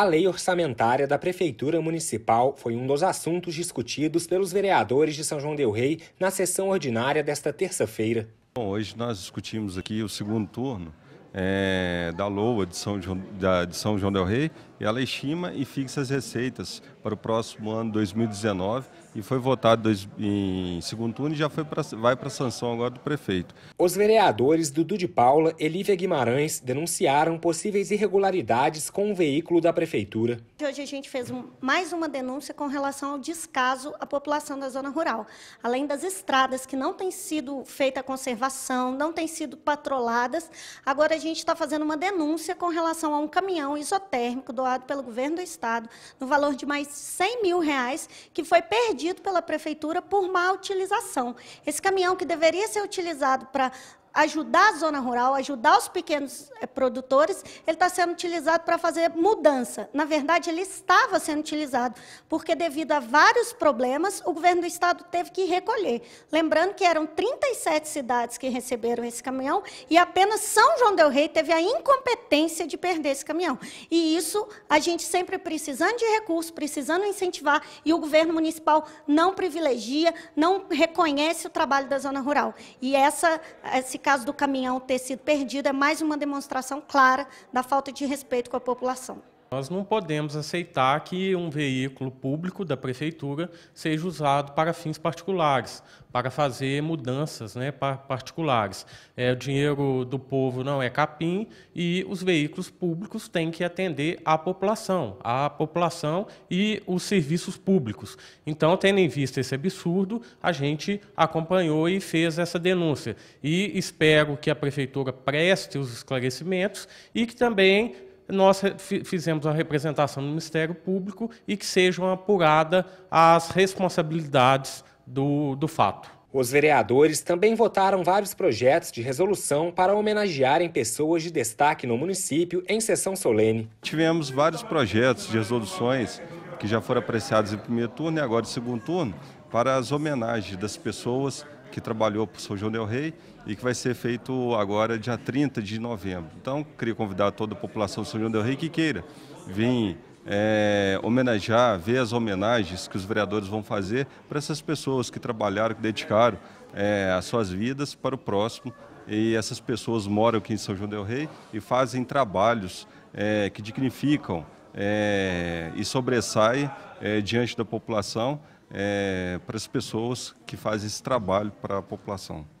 A lei orçamentária da Prefeitura Municipal foi um dos assuntos discutidos pelos vereadores de São João Del Rei na sessão ordinária desta terça-feira. hoje nós discutimos aqui o segundo turno é, da LOA de São, João, da, de São João Del Rei e ela estima e fixa as receitas para o próximo ano 2019 e foi votado em segundo turno e já foi pra, vai para a sanção agora do prefeito. Os vereadores Dudu de Paula e Lívia Guimarães denunciaram possíveis irregularidades com o veículo da prefeitura. Hoje a gente fez mais uma denúncia com relação ao descaso à população da zona rural. Além das estradas que não têm sido feita a conservação, não têm sido patroladas, agora a gente está fazendo uma denúncia com relação a um caminhão isotérmico doado pelo governo do estado no valor de mais de 100 mil reais que foi perdido pela prefeitura por má utilização. Esse caminhão que deveria ser utilizado para ajudar a zona rural, ajudar os pequenos eh, produtores, ele está sendo utilizado para fazer mudança. Na verdade, ele estava sendo utilizado, porque devido a vários problemas, o governo do estado teve que recolher. Lembrando que eram 37 cidades que receberam esse caminhão e apenas São João del Rei teve a incompetência de perder esse caminhão. E isso a gente sempre precisando de recursos, precisando incentivar e o governo municipal não privilegia, não reconhece o trabalho da zona rural. E essa esse caso do caminhão ter sido perdido é mais uma demonstração clara da falta de respeito com a população. Nós não podemos aceitar que um veículo público da prefeitura seja usado para fins particulares, para fazer mudanças né, para particulares. É, o dinheiro do povo não é capim e os veículos públicos têm que atender à população, à população e os serviços públicos. Então, tendo em vista esse absurdo, a gente acompanhou e fez essa denúncia. E espero que a prefeitura preste os esclarecimentos e que também nós fizemos a representação do Ministério Público e que sejam apuradas as responsabilidades do, do fato. Os vereadores também votaram vários projetos de resolução para homenagearem pessoas de destaque no município em sessão solene. Tivemos vários projetos de resoluções que já foram apreciados em primeiro turno e agora em segundo turno, para as homenagens das pessoas que trabalhou para o São João del Rei e que vai ser feito agora dia 30 de novembro. Então, queria convidar toda a população do São João del Rei que queira vir é, homenagear, ver as homenagens que os vereadores vão fazer para essas pessoas que trabalharam, que dedicaram é, as suas vidas para o próximo. E essas pessoas moram aqui em São João del Rei e fazem trabalhos é, que dignificam é, e sobressai é, diante da população, é, para as pessoas que fazem esse trabalho para a população.